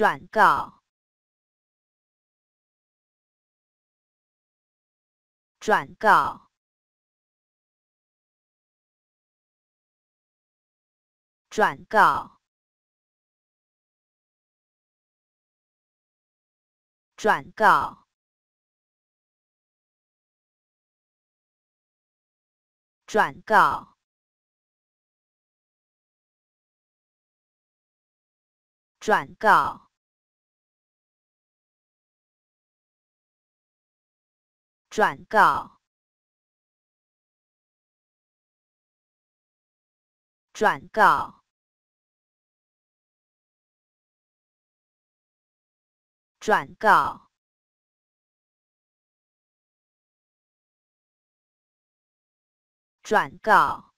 转告！转告！转告！转告！转告！转告。转告，转告，转告，转告。